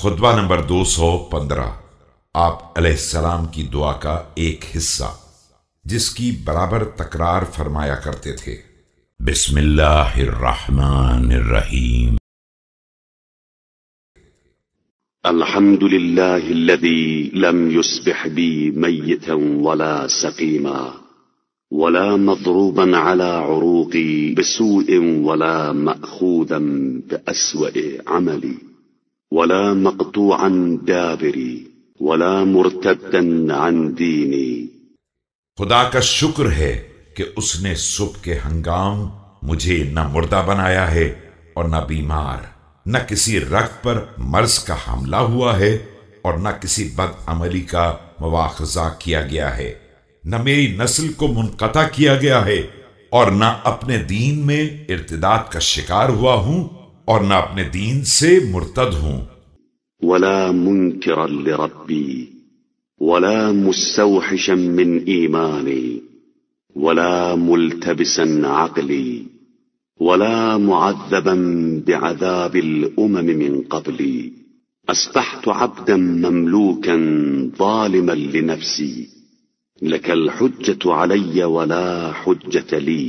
خطبہ نمبر دو سو پندرہ آپ علیہ السلام کی دعا کا ایک حصہ جس کی برابر تکرار فرمایا کرتے تھے بسم اللہ الرحمن الرحیم الحمد للہ الذي لم يصبح بی میتا ولا سقیما ولا مضروبا على عروقی بسوء ولا مأخوذا بأسوأ عملی ولا ولا مقطوعا عن خدا کا شکر ہے کہ اس نے صبح کے ہنگام مجھے نہ مردہ بنایا ہے اور نہ بیمار نہ کسی رگ پر مرض کا حملہ ہوا ہے اور نہ کسی بد عملی کا مواخذہ کیا گیا ہے نہ میری نسل کو منقطع کیا گیا ہے اور نہ اپنے دین میں ارتداد کا شکار ہوا ہوں اور نہ اپنے دین سے مرتد ہوں ولا منكرا لربي ولا مستوحشا من ايماني ولا ملتبسا عقلي ولا معذبا بعذاب الامم من قبلي اصبحت عبدا مملوكا ظالما لنفسي لك الحجه علي ولا حجه لي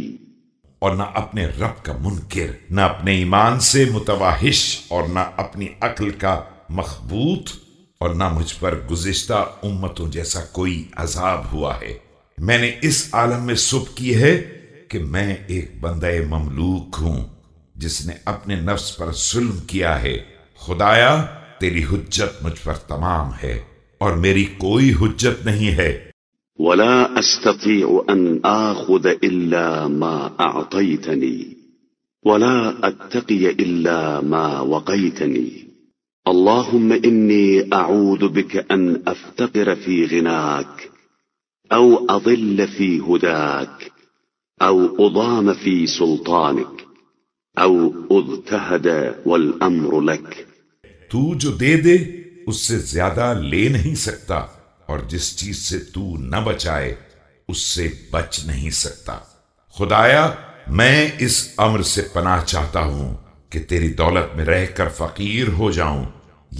اور نہ اپنے رب کا منکر نہ اپنے ایمان سے متواہش اور نہ اپنی عقل کا مخبوط اور نہ مجھ پر گزشتہ امتوں جیسا کوئی عذاب ہوا ہے میں نے اس عالم میں سب کی ہے کہ میں ایک بندہ مملوک ہوں جس نے اپنے نفس پر ظلم کیا ہے خدایا تیری حجت مجھ پر تمام ہے اور میری کوئی حجت نہیں ہے ولا أستطيع أن آخذ إلا ما أعطيتني ولا أتقي إلا ما وقيتني اللهم إني أعوذ بك أن أفتقر في غناك أو أضل في هداك أو أضام في سلطانك أو أضتهد والأمر لك تو جو دے دے اس سے زیادہ لے نہیں سکتا اور جس چیز سے تو نہ بچائے اس سے بچ نہیں سکتا خدایا میں اس امر سے پناہ چاہتا ہوں کہ تیری دولت میں رہ کر فقیر ہو جاؤں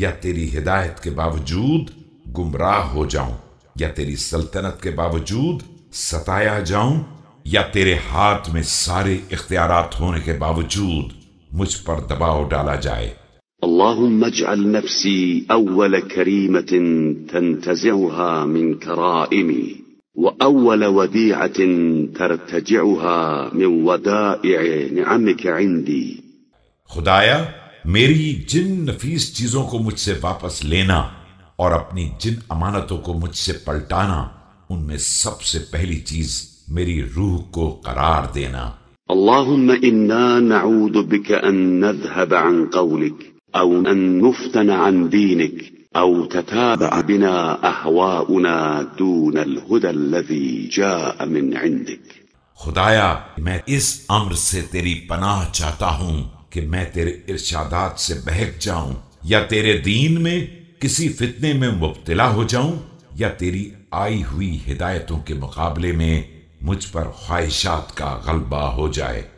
یا تیری ہدایت کے باوجود گمراہ ہو جاؤں یا تیری سلطنت کے باوجود ستایا جاؤں یا تیرے ہاتھ میں سارے اختیارات ہونے کے باوجود مجھ پر دباؤ ڈالا جائے اللهم اجعل نفسي أول كريمة تنتزعها من كرائمي وأول وديعة ترتجعها من ودائع نعمك عندي خدایا میری جن نفیس چیزوں کو مجھ سے واپس لینا اور اپنی جن امانتوں کو مجھ سے پلٹانا ان میں سب سے پہلی چیز میری روح کو قرار دینا اللهم إنا نعوذ بك أن نذهب عن قولك أو أو أن نفتن عن دينك تتابع بنا أهواؤنا دون الهدى الذي جاء من عندك خدایا میں اس امر سے تیری پناہ چاہتا ہوں کہ میں تیرے ارشادات سے بہک جاؤں یا تیرے دین میں کسی فتنے میں مبتلا ہو جاؤں یا تیری آئی ہوئی ہدایتوں کے مقابلے میں مجھ پر خواہشات کا غلبہ ہو جائے